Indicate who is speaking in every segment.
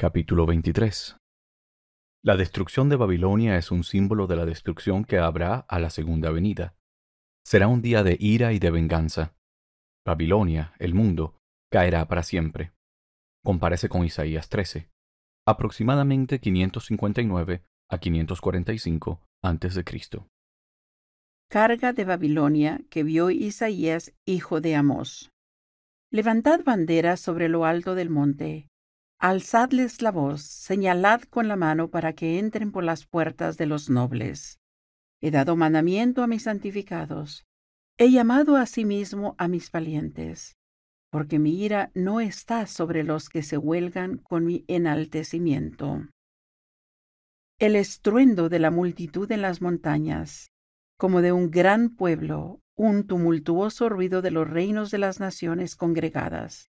Speaker 1: Capítulo 23 La destrucción de Babilonia es un símbolo de la destrucción que habrá a la segunda venida. Será un día de ira y de venganza. Babilonia, el mundo, caerá para siempre. Comparece con Isaías 13, aproximadamente 559 a 545 a.C. Carga de Babilonia que vio Isaías, hijo de Amós. Levantad banderas sobre lo alto del monte, Alzadles la voz, señalad con la mano para que entren por las puertas de los nobles. He dado mandamiento a mis santificados, he llamado a sí mismo a mis valientes, porque mi ira no está sobre los que se huelgan con mi enaltecimiento. El estruendo de la multitud en las montañas, como de un gran pueblo, un tumultuoso ruido de los reinos de las naciones congregadas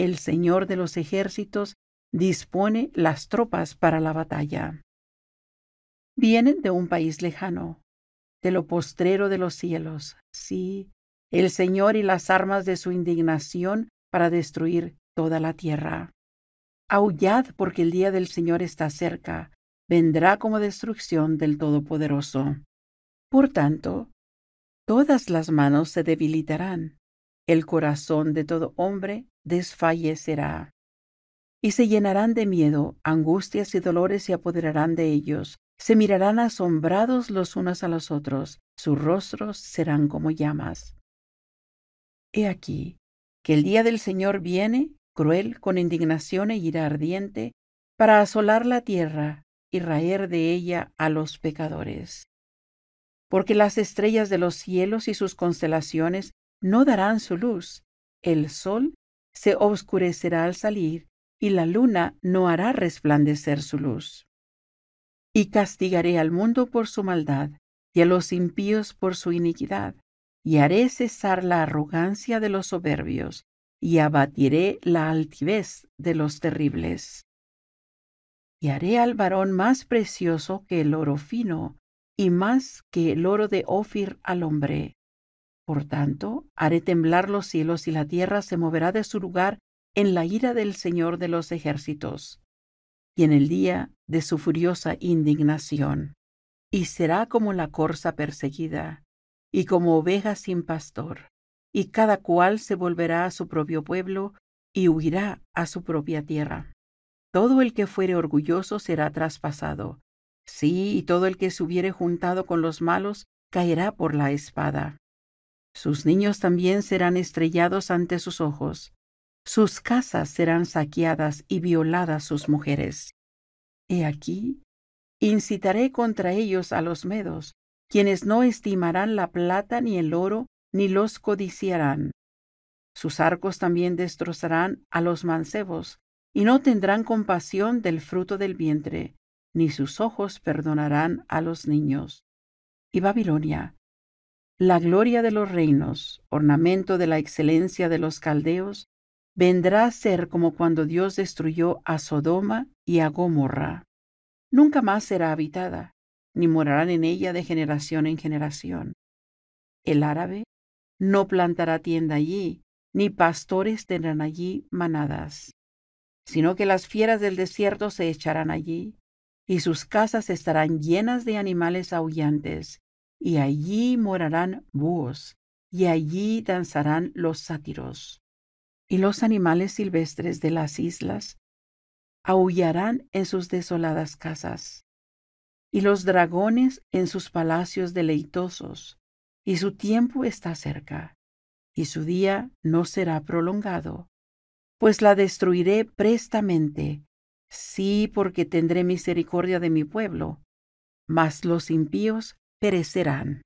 Speaker 1: el Señor de los ejércitos dispone las tropas para la batalla. Vienen de un país lejano, de lo postrero de los cielos. Sí, el Señor y las armas de su indignación para destruir toda la tierra. Aullad porque el día del Señor está cerca, vendrá como destrucción del Todopoderoso. Por tanto, todas las manos se debilitarán, el corazón de todo hombre desfallecerá. Y se llenarán de miedo, angustias y dolores se apoderarán de ellos, se mirarán asombrados los unos a los otros, sus rostros serán como llamas. He aquí, que el día del Señor viene, cruel, con indignación e ira ardiente, para asolar la tierra y raer de ella a los pecadores. Porque las estrellas de los cielos y sus constelaciones no darán su luz, el sol se oscurecerá al salir, y la luna no hará resplandecer su luz. Y castigaré al mundo por su maldad, y a los impíos por su iniquidad, y haré cesar la arrogancia de los soberbios, y abatiré la altivez de los terribles. Y haré al varón más precioso que el oro fino, y más que el oro de Ofir al hombre, por tanto, haré temblar los cielos y la tierra se moverá de su lugar en la ira del Señor de los ejércitos, y en el día de su furiosa indignación. Y será como la corza perseguida, y como oveja sin pastor, y cada cual se volverá a su propio pueblo y huirá a su propia tierra. Todo el que fuere orgulloso será traspasado. Sí, y todo el que se hubiere juntado con los malos caerá por la espada. Sus niños también serán estrellados ante sus ojos. Sus casas serán saqueadas y violadas sus mujeres. He aquí, incitaré contra ellos a los medos, quienes no estimarán la plata ni el oro, ni los codiciarán. Sus arcos también destrozarán a los mancebos, y no tendrán compasión del fruto del vientre, ni sus ojos perdonarán a los niños. Y Babilonia, la gloria de los reinos, ornamento de la excelencia de los caldeos, vendrá a ser como cuando Dios destruyó a Sodoma y a Gomorra. Nunca más será habitada, ni morarán en ella de generación en generación. El árabe no plantará tienda allí, ni pastores tendrán allí manadas, sino que las fieras del desierto se echarán allí, y sus casas estarán llenas de animales aullantes, y allí morarán búhos, y allí danzarán los sátiros. Y los animales silvestres de las islas aullarán en sus desoladas casas, y los dragones en sus palacios deleitosos, y su tiempo está cerca, y su día no será prolongado, pues la destruiré prestamente, sí porque tendré misericordia de mi pueblo, mas los impíos perecerán.